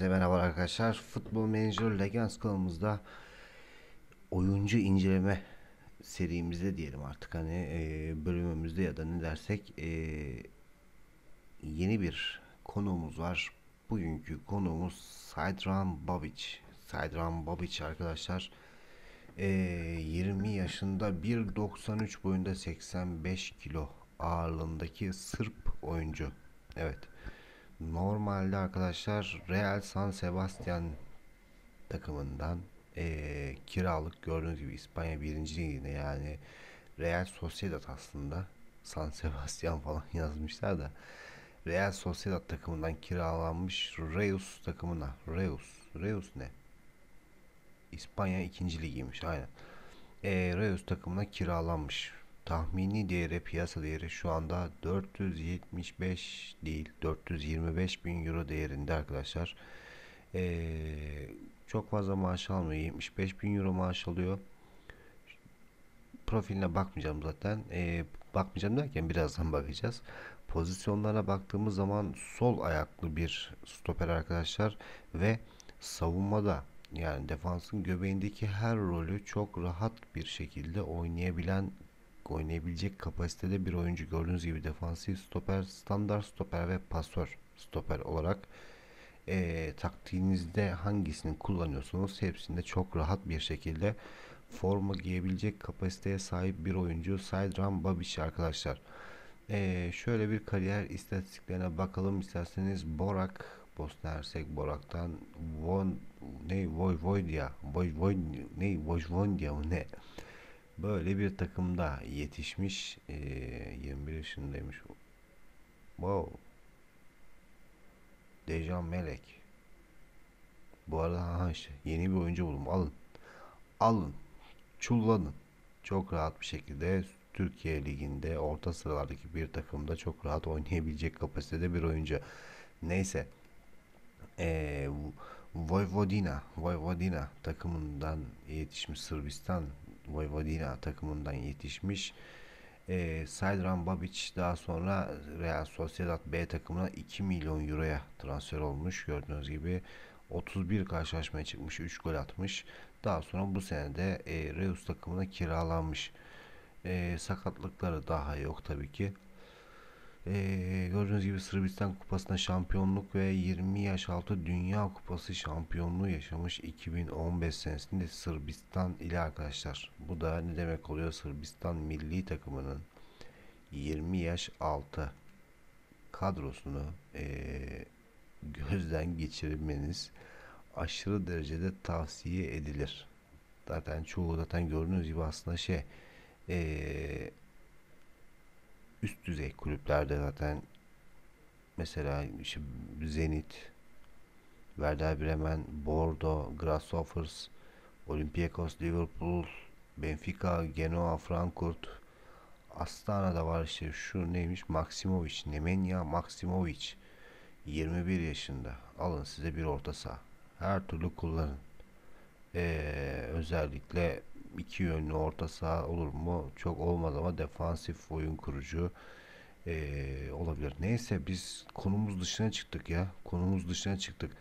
Hepinize merhaba arkadaşlar. Futbol Manager Legends kanalımızda oyuncu inceleme serimizde diyelim artık hani e, bölümümüzde ya da ne dersek e, yeni bir konuğumuz var. Bugünkü konuğumuz Sidran Babic. Sidran Babic arkadaşlar e, 20 yaşında 1.93 boyunda 85 kilo ağırlığındaki Sırp oyuncu. Evet Normalde arkadaşlar Real San Sebastian takımından ee, kiralık gördüğünüz gibi İspanya 1. yani Real Sociedad aslında San Sebastian falan yazmışlar da Real Sociedad takımından kiralanmış Reus takımına. Reus. Reus ne? İspanya 2. ligiymiş aynen. E, Reus takımına kiralanmış. Tahmini değeri piyasa değeri şu anda 475 değil 425 bin euro değerinde arkadaşlar. Ee, çok fazla maaş almıyor 75 bin euro maaş alıyor. Profiline bakmayacağım zaten. Ee, bakmayacağım derken birazdan bakacağız. Pozisyonlara baktığımız zaman sol ayaklı bir stoper arkadaşlar ve savunmada yani defansın göbeğindeki her rolü çok rahat bir şekilde oynayabilen oynayabilecek kapasitede bir oyuncu. Gördüğünüz gibi defansif stoper, standart stoper ve pasör stoper olarak e, taktiğinizde hangisini kullanıyorsunuz? hepsinde çok rahat bir şekilde forma giyebilecek kapasiteye sahip bir oyuncu Saydram Babic. arkadaşlar. E, şöyle bir kariyer istatistiklerine bakalım isterseniz Borak Bosna Hersek Borak'tan Von ne Vojvodya Vojvod ne Vojvodya ne Böyle bir takımda yetişmiş. E, 21 yaşındaymış. Wow. Dejan Melek. Bu arada ha işte yeni bir oyuncu buldum. Alın. Alın. Çullanın. Çok rahat bir şekilde Türkiye Ligi'nde orta sıralardaki bir takımda çok rahat oynayabilecek kapasitede bir oyuncu. Neyse. Ee, Vojvodina, Vojvodina takımından yetişmiş Sırbistan Vojvodina takımından yetişmiş. E, ee, Serdran Babic daha sonra Real Sociedad B takımına 2 milyon euroya transfer olmuş. Gördüğünüz gibi 31 karşılaşmaya çıkmış, 3 gol atmış. Daha sonra bu senede de e, Reus takımına kiralanmış. E, sakatlıkları daha yok tabii ki. Ee, gördüğünüz gibi Sırbistan Kupası'nda şampiyonluk ve 20 yaş altı Dünya Kupası şampiyonluğu yaşamış 2015 senesinde Sırbistan ile arkadaşlar. Bu da ne demek oluyor? Sırbistan milli takımının 20 yaş altı kadrosunu e, gözden geçirmeniz aşırı derecede tavsiye edilir. Zaten çoğu zaten gördüğünüz gibi aslında şey e, üst düzey kulüplerde zaten mesela işte Zenit, Werder Bremen, Bordeaux, Grasshoppers, Olympiakos, Liverpool, Benfica, Genoa, Frankfurt, Astana'da var işte şu neymiş Maksimovic, Nemanja Maksimovic 21 yaşında. Alın size bir orta saha. Her türlü kullanın. Ee, özellikle iki yönlü orta saha olur mu? Çok olmaz ama defansif oyun kurucu e, olabilir. Neyse biz konumuz dışına çıktık ya. Konumuz dışına çıktık.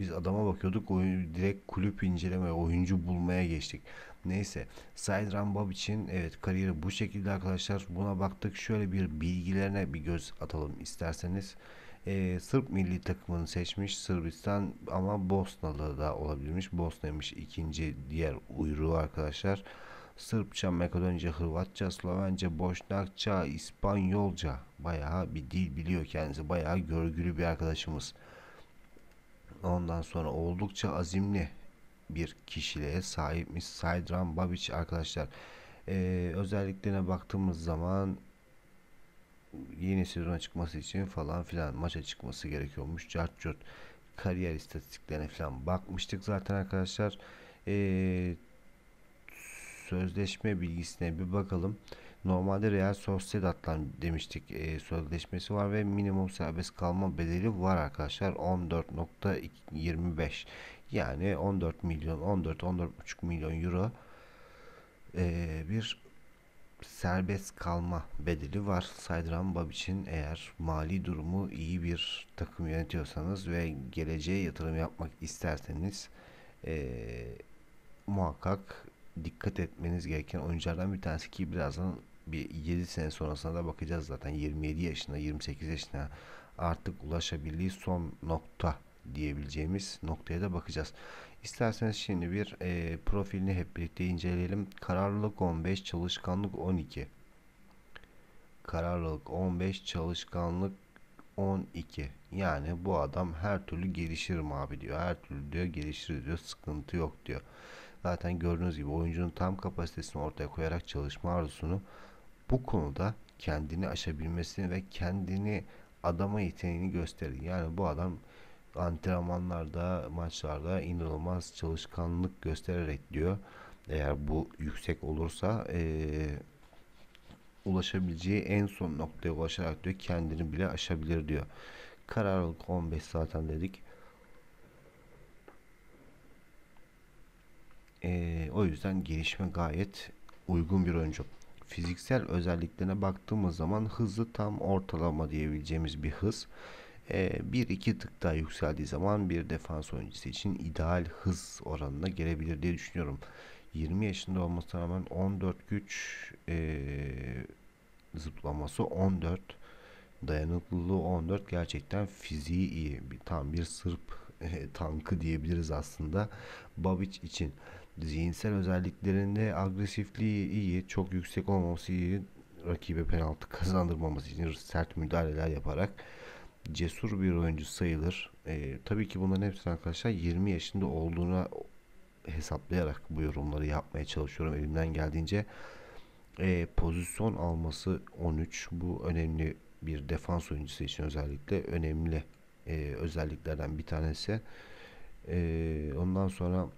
Biz adama bakıyorduk oyun, direkt kulüp inceleme oyuncu bulmaya geçtik. Neyse Said Rambab için evet kariyeri bu şekilde arkadaşlar. Buna baktık şöyle bir bilgilerine bir göz atalım isterseniz e, Sırp milli takımını seçmiş Sırbistan ama Bosnalı da olabilmiş. Bosna'ymış ikinci diğer uyruğu arkadaşlar. Sırpça, Makedonca, Hırvatça, Slovence, Boşnakça, İspanyolca bayağı bir dil biliyor kendisi. Bayağı görgülü bir arkadaşımız. Ondan sonra oldukça azimli bir kişiliğe sahipmiş Saydram Babic arkadaşlar. Ee, özelliklerine baktığımız zaman yeni sezona çıkması için falan filan maça çıkması gerekiyormuş. Cart cart kariyer istatistiklerine falan bakmıştık zaten arkadaşlar. Ee, sözleşme bilgisine bir bakalım. Normalde Real Sociedad'la demiştik e, sözleşmesi var ve minimum serbest kalma bedeli var arkadaşlar 14.25 yani 14 milyon 14 14.5 milyon euro e, bir serbest kalma bedeli var. Saydıran Babic'in eğer mali durumu iyi bir takım yönetiyorsanız ve geleceğe yatırım yapmak isterseniz e, muhakkak dikkat etmeniz gereken oyunculardan bir tanesi ki birazdan bir 7 sene sonrasına da bakacağız zaten 27 yaşına 28 yaşına artık ulaşabildiği son nokta diyebileceğimiz noktaya da bakacağız. İsterseniz şimdi bir e, profilini hep birlikte inceleyelim. Kararlılık 15, çalışkanlık 12. Kararlılık 15, çalışkanlık 12. Yani bu adam her türlü gelişirim abi diyor. Her türlü diyor gelişir diyor. Sıkıntı yok diyor. Zaten gördüğünüz gibi oyuncunun tam kapasitesini ortaya koyarak çalışma arzusunu bu konuda kendini aşabilmesini ve kendini adama yeteneğini gösterir. Yani bu adam antrenmanlarda, maçlarda inanılmaz çalışkanlık göstererek diyor. Eğer bu yüksek olursa e, ulaşabileceği en son noktaya ulaşarak diyor kendini bile aşabilir diyor. Kararlılık 15 zaten dedik. E, o yüzden gelişme gayet uygun bir oyuncu. Fiziksel özelliklerine baktığımız zaman hızlı tam ortalama diyebileceğimiz bir hız. Ee, bir iki tık daha yükseldiği zaman bir defans oyuncusu için ideal hız oranına gelebilir diye düşünüyorum. 20 yaşında olmasına rağmen 14 güç e, zıplaması 14 dayanıklılığı 14 gerçekten fiziği iyi. Bir, tam bir Sırp e, tankı diyebiliriz aslında Babic için. Zihinsel özelliklerinde agresifliği iyi, çok yüksek olması iyi, rakibe penaltı kazandırmaması için sert müdahaleler yaparak cesur bir oyuncu sayılır. E, tabii ki bunların hepsini arkadaşlar 20 yaşında olduğuna hesaplayarak bu yorumları yapmaya çalışıyorum elimden geldiğince. E, pozisyon alması 13 bu önemli bir defans oyuncusu için özellikle önemli e, özelliklerden bir tanesi. E, ondan sonra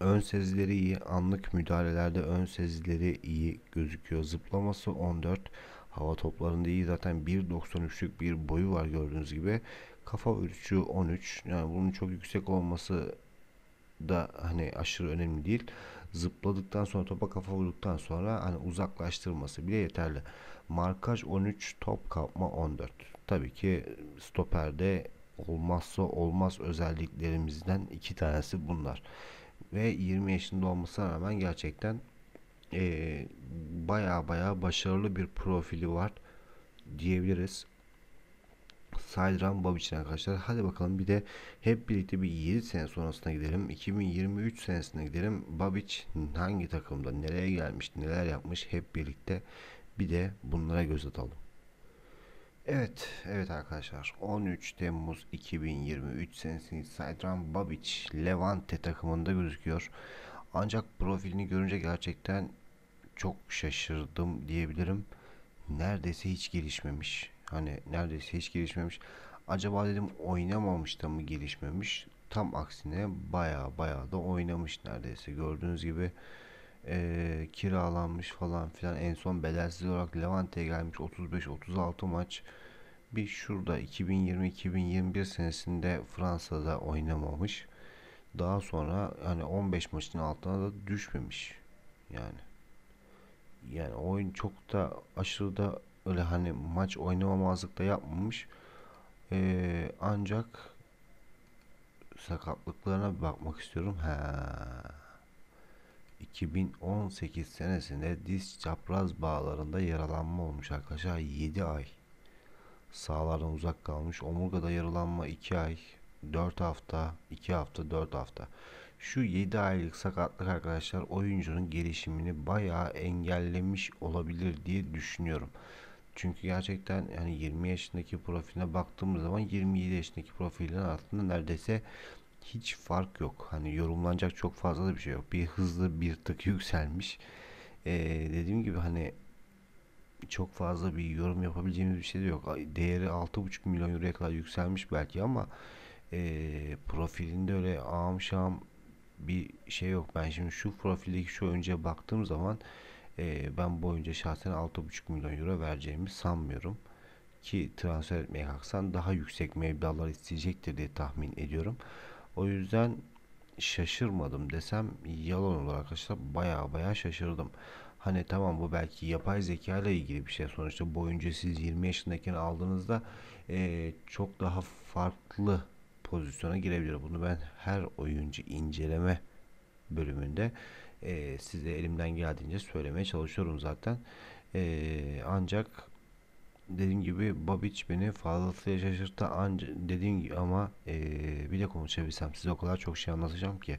ön sezileri iyi, anlık müdahalelerde ön sezileri iyi gözüküyor. Zıplaması 14. Hava toplarında iyi zaten 1.93'lük bir boyu var gördüğünüz gibi. Kafa ölçü 13. Yani bunun çok yüksek olması da hani aşırı önemli değil. Zıpladıktan sonra topa kafa vurduktan sonra hani uzaklaştırması bile yeterli. Markaj 13, top kapma 14. Tabii ki stoperde olmazsa olmaz özelliklerimizden iki tanesi bunlar. Ve 20 yaşında olmasına rağmen gerçekten e, baya baya başarılı bir profili var diyebiliriz. Saydran Babic'in arkadaşlar. Hadi bakalım bir de hep birlikte bir 7 sene sonrasına gidelim. 2023 senesine gidelim. Babic hangi takımda, nereye gelmiş, neler yapmış hep birlikte bir de bunlara göz atalım. Evet, evet arkadaşlar. 13 Temmuz 2023 senesinde Saydran Babic Levante takımında gözüküyor. Ancak profilini görünce gerçekten çok şaşırdım diyebilirim. Neredeyse hiç gelişmemiş. Hani neredeyse hiç gelişmemiş. Acaba dedim oynamamış da mı gelişmemiş? Tam aksine baya baya da oynamış neredeyse. Gördüğünüz gibi e, kiralanmış falan filan. En son bedelsiz olarak Levante'ye gelmiş 35-36 maç. Bir şurada 2020-2021 senesinde Fransa'da oynamamış. Daha sonra hani 15 maçın altına da düşmemiş. Yani yani oyun çok da aşırı da öyle hani maç oynamamazlık da yapmamış. Ee, ancak sakatlıklarına bakmak istiyorum. He. 2018 senesinde diz çapraz bağlarında yaralanma olmuş arkadaşlar 7 ay. Sağlardan uzak kalmış. Omurgada yaralanma 2 ay, 4 hafta, 2 hafta, 4 hafta. Şu 7 aylık sakatlık arkadaşlar oyuncunun gelişimini bayağı engellemiş olabilir diye düşünüyorum. Çünkü gerçekten yani 20 yaşındaki profiline baktığımız zaman 27 yaşındaki profilin altında neredeyse hiç fark yok. Hani yorumlanacak çok fazla da bir şey yok. Bir hızlı bir tık yükselmiş. Ee, dediğim gibi hani çok fazla bir yorum yapabileceğimiz bir şey de yok. Değeri 6,5 milyon euroya kadar yükselmiş belki ama e, profilinde öyle ağam şam bir şey yok. Ben şimdi şu profildeki şu oyuncuya baktığım zaman e, ben bu oyuncuya şahsen 6,5 milyon euro vereceğimi sanmıyorum. Ki transfer etmeye kalksan daha yüksek meblalar isteyecektir diye tahmin ediyorum. O yüzden şaşırmadım desem yalan olur arkadaşlar. Baya baya şaşırdım. Hani tamam bu belki yapay zeka ile ilgili bir şey. Sonuçta bu oyuncu siz 20 yaşındayken aldığınızda e, çok daha farklı pozisyona girebilir. Bunu ben her oyuncu inceleme bölümünde e, size elimden geldiğince söylemeye çalışıyorum zaten. E, ancak dediğim gibi Babic beni fazlasıyla şaşırttı ancak dediğim gibi ama e, bir de konuşabilsem size o kadar çok şey anlatacağım ki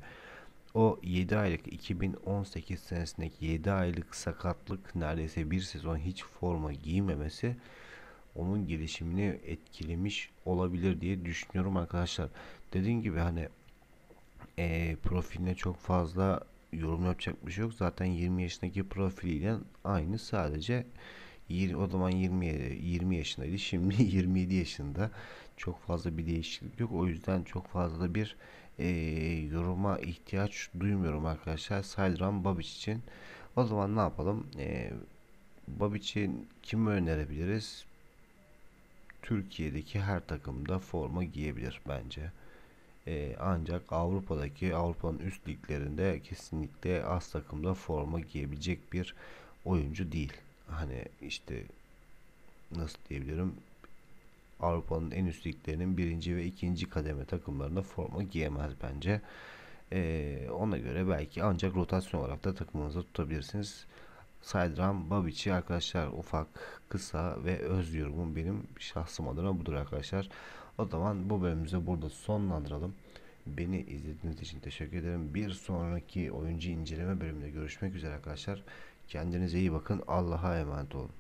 o 7 aylık 2018 senesindeki 7 aylık sakatlık neredeyse bir sezon hiç forma giymemesi onun gelişimini etkilemiş olabilir diye düşünüyorum arkadaşlar. Dediğim gibi hani e, profiline çok fazla yorum yapacak bir şey yok. Zaten 20 yaşındaki profiliyle aynı sadece 20, o zaman 20, 20 yaşındaydı. Şimdi 27 yaşında. Çok fazla bir değişiklik yok. O yüzden çok fazla bir e, yoruma ihtiyaç duymuyorum arkadaşlar. Saydıran Babic için. O zaman ne yapalım? E, Babiç'i kimi önerebiliriz? Türkiye'deki her takımda forma giyebilir bence. E, ancak Avrupa'daki Avrupa'nın üst liglerinde kesinlikle az takımda forma giyebilecek bir oyuncu değil. Hani işte nasıl diyebilirim Avrupa'nın en üst liglerinin birinci ve ikinci kademe takımlarında forma giyemez bence. E, ona göre belki ancak rotasyon olarak da takımınızda tutabilirsiniz. Saydıran Babic'i arkadaşlar ufak, kısa ve öz yorumum benim şahsım adına budur arkadaşlar. O zaman bu bölümümüzü burada sonlandıralım. Beni izlediğiniz için teşekkür ederim. Bir sonraki oyuncu inceleme bölümünde görüşmek üzere arkadaşlar. Kendinize iyi bakın. Allah'a emanet olun.